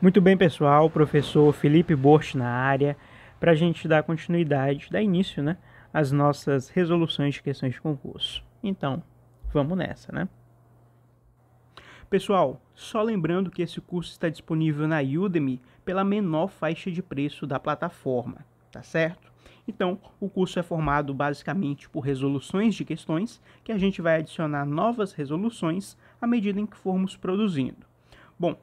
Muito bem, pessoal, professor Felipe Borch na área, para a gente dar continuidade, dar início, né, às nossas resoluções de questões de concurso. Então, vamos nessa, né? Pessoal, só lembrando que esse curso está disponível na Udemy pela menor faixa de preço da plataforma, tá certo? Então, o curso é formado basicamente por resoluções de questões que a gente vai adicionar novas resoluções à medida em que formos produzindo. Bom,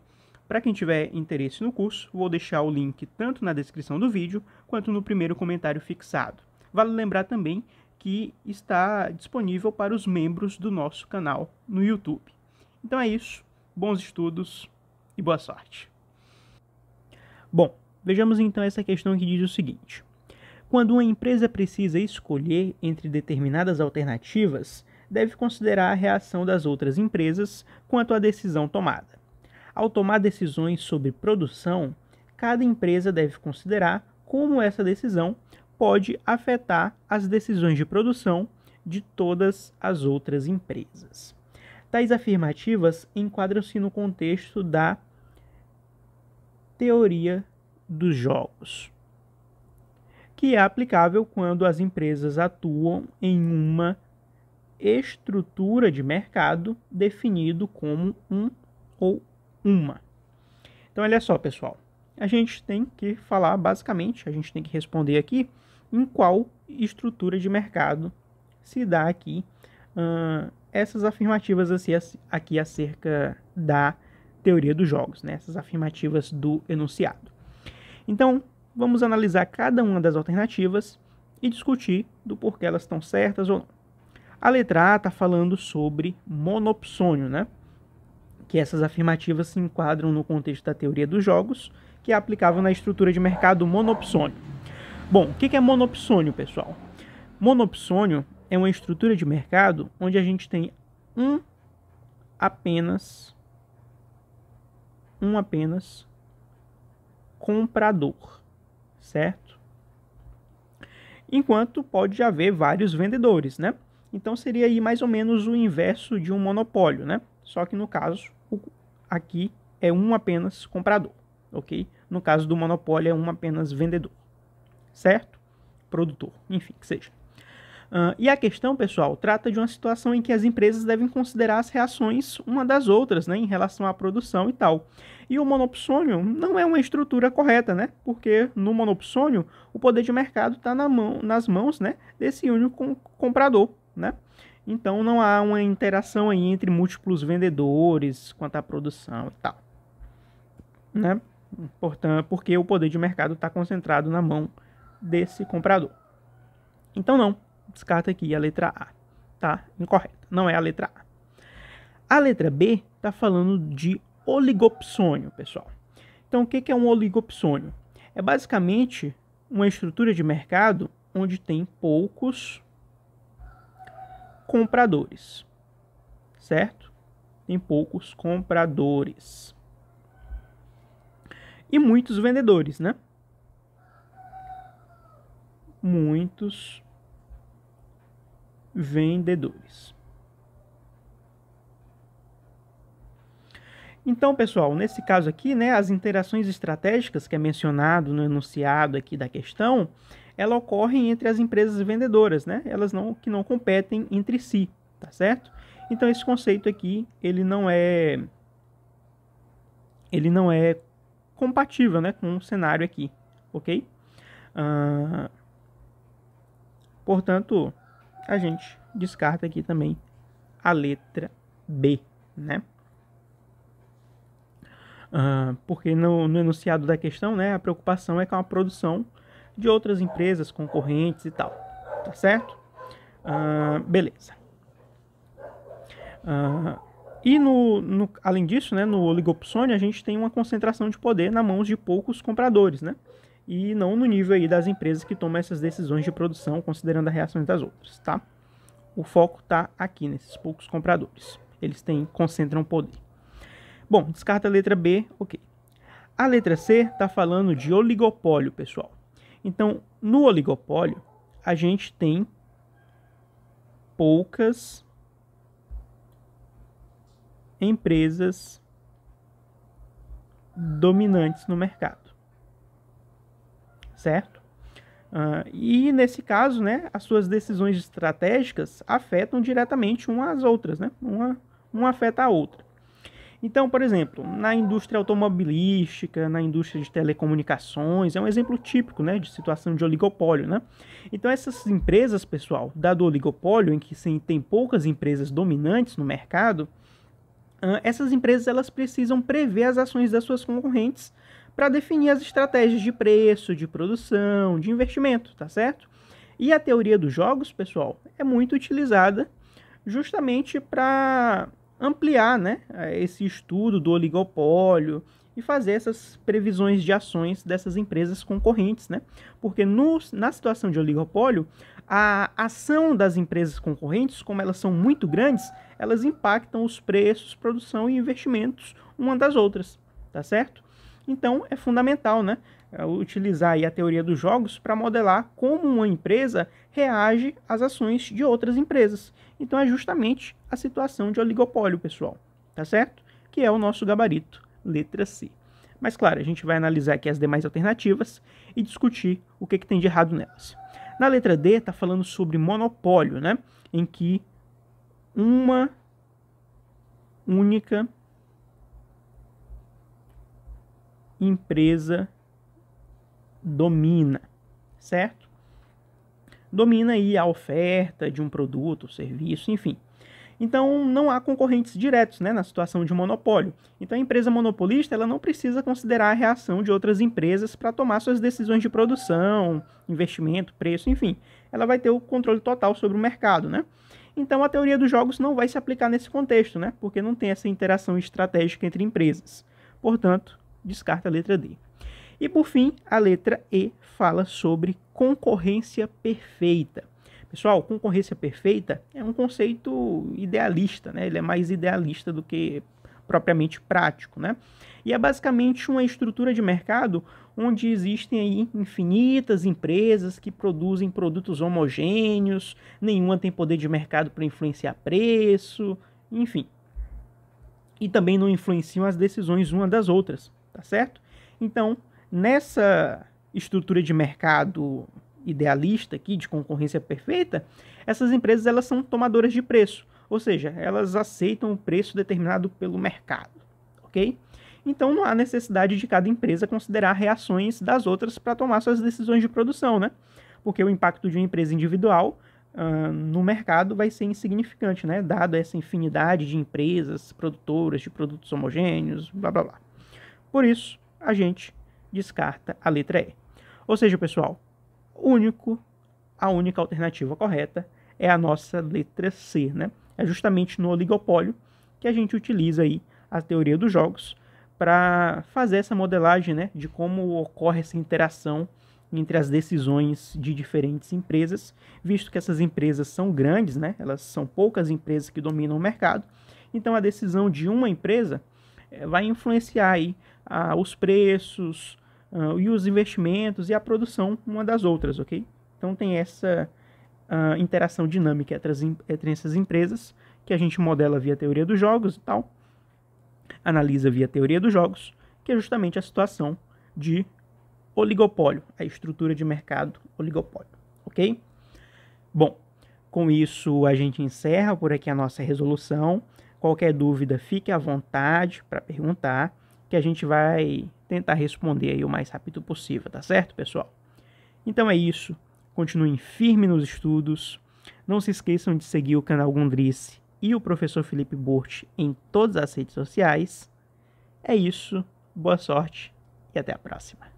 para quem tiver interesse no curso, vou deixar o link tanto na descrição do vídeo quanto no primeiro comentário fixado. Vale lembrar também que está disponível para os membros do nosso canal no YouTube. Então é isso, bons estudos e boa sorte. Bom, vejamos então essa questão que diz o seguinte: quando uma empresa precisa escolher entre determinadas alternativas, deve considerar a reação das outras empresas quanto à decisão tomada. Ao tomar decisões sobre produção, cada empresa deve considerar como essa decisão pode afetar as decisões de produção de todas as outras empresas. Tais afirmativas enquadram-se no contexto da teoria dos jogos, que é aplicável quando as empresas atuam em uma estrutura de mercado definido como um ou uma. Então, olha só, pessoal. A gente tem que falar, basicamente, a gente tem que responder aqui em qual estrutura de mercado se dá aqui uh, essas afirmativas aqui acerca da teoria dos jogos, né? essas afirmativas do enunciado. Então, vamos analisar cada uma das alternativas e discutir do porquê elas estão certas ou não. A letra A está falando sobre monopsônio, né? que essas afirmativas se enquadram no contexto da teoria dos jogos, que é aplicável na estrutura de mercado monopsônio. Bom, o que é monopsônio, pessoal? Monopsônio é uma estrutura de mercado onde a gente tem um apenas um apenas comprador, certo? Enquanto pode haver vários vendedores, né? Então seria aí mais ou menos o inverso de um monopólio, né? Só que no caso aqui é um apenas comprador, ok? No caso do monopólio, é um apenas vendedor, certo? Produtor, enfim, que seja. Uh, e a questão, pessoal, trata de uma situação em que as empresas devem considerar as reações uma das outras, né, em relação à produção e tal. E o monopsônio não é uma estrutura correta, né, porque no monopsônio o poder de mercado está na mão, nas mãos, né, desse único comprador, né. Então não há uma interação aí entre múltiplos vendedores quanto à produção e tal. Né? Portanto, porque o poder de mercado está concentrado na mão desse comprador. Então não, descarta aqui a letra A. Tá incorreta, não é a letra A. A letra B está falando de oligopsônio, pessoal. Então o que é um oligopsônio? É basicamente uma estrutura de mercado onde tem poucos compradores, certo? Tem poucos compradores. E muitos vendedores, né? Muitos vendedores. Então, pessoal, nesse caso aqui, né, as interações estratégicas que é mencionado no né, enunciado aqui da questão, ela ocorre entre as empresas vendedoras, né? Elas não que não competem entre si, tá certo? Então esse conceito aqui, ele não é ele não é compatível, né, com o cenário aqui, ok? Uh, portanto, a gente descarta aqui também a letra B, né? Uh, porque no, no, enunciado da questão, né, a preocupação é com a produção de outras empresas concorrentes e tal, tá certo? Ah, beleza. Ah, e no, no, além disso, né, no oligopsônio a gente tem uma concentração de poder na mãos de poucos compradores, né? E não no nível aí das empresas que tomam essas decisões de produção considerando a reação das outras, tá? O foco tá aqui nesses poucos compradores. Eles têm concentram poder. Bom, descarta a letra B, ok. A letra C tá falando de oligopólio, pessoal. Então, no oligopólio, a gente tem poucas empresas dominantes no mercado, certo? Uh, e nesse caso, né, as suas decisões estratégicas afetam diretamente umas às outras, né? Uma, uma afeta a outra. Então, por exemplo, na indústria automobilística, na indústria de telecomunicações, é um exemplo típico né, de situação de oligopólio. Né? Então, essas empresas, pessoal, dado o oligopólio, em que sim, tem poucas empresas dominantes no mercado, essas empresas elas precisam prever as ações das suas concorrentes para definir as estratégias de preço, de produção, de investimento, tá certo? E a teoria dos jogos, pessoal, é muito utilizada justamente para ampliar né, esse estudo do oligopólio e fazer essas previsões de ações dessas empresas concorrentes, né? Porque no, na situação de oligopólio, a ação das empresas concorrentes, como elas são muito grandes, elas impactam os preços, produção e investimentos uma das outras, tá certo? Então é fundamental, né, eh, utilizar a teoria dos jogos para modelar como uma empresa reage às ações de outras empresas. Então é justamente a situação de oligopólio, pessoal, tá certo? Que é o nosso gabarito, letra C. Mas claro, a gente vai analisar aqui as demais alternativas e discutir o que, que tem de errado nelas. Na letra D está falando sobre monopólio, né? Em que uma única empresa domina, certo? Domina aí a oferta de um produto, serviço, enfim. Então não há concorrentes diretos né, na situação de monopólio. Então a empresa monopolista ela não precisa considerar a reação de outras empresas para tomar suas decisões de produção, investimento, preço, enfim. Ela vai ter o controle total sobre o mercado. Né? Então a teoria dos jogos não vai se aplicar nesse contexto, né? porque não tem essa interação estratégica entre empresas. Portanto, descarta a letra D. E por fim, a letra E fala sobre concorrência perfeita. Pessoal, concorrência perfeita é um conceito idealista, né? Ele é mais idealista do que propriamente prático, né? E é basicamente uma estrutura de mercado onde existem aí infinitas empresas que produzem produtos homogêneos, nenhuma tem poder de mercado para influenciar preço, enfim. E também não influenciam as decisões uma das outras, tá certo? Então, nessa estrutura de mercado idealista aqui, de concorrência perfeita, essas empresas elas são tomadoras de preço, ou seja, elas aceitam o preço determinado pelo mercado, ok? Então não há necessidade de cada empresa considerar reações das outras para tomar suas decisões de produção, né? Porque o impacto de uma empresa individual uh, no mercado vai ser insignificante, né? Dado essa infinidade de empresas produtoras de produtos homogêneos, blá blá blá. Por isso, a gente descarta a letra E. Ou seja, pessoal, único, a única alternativa correta é a nossa letra C, né? É justamente no oligopólio que a gente utiliza aí a teoria dos jogos para fazer essa modelagem, né, de como ocorre essa interação entre as decisões de diferentes empresas, visto que essas empresas são grandes, né? Elas são poucas empresas que dominam o mercado. Então a decisão de uma empresa eh, vai influenciar aí, ah, os preços, uh, e os investimentos e a produção uma das outras, ok? Então tem essa uh, interação dinâmica entre, as, entre essas empresas que a gente modela via teoria dos jogos e tal, analisa via teoria dos jogos, que é justamente a situação de oligopólio, a estrutura de mercado oligopólio, ok? Bom, com isso a gente encerra por aqui a nossa resolução. Qualquer dúvida, fique à vontade para perguntar que a gente vai tentar responder aí o mais rápido possível, tá certo, pessoal? Então é isso. Continuem firme nos estudos. Não se esqueçam de seguir o canal Gundrice e o professor Felipe Burt em todas as redes sociais. É isso. Boa sorte e até a próxima.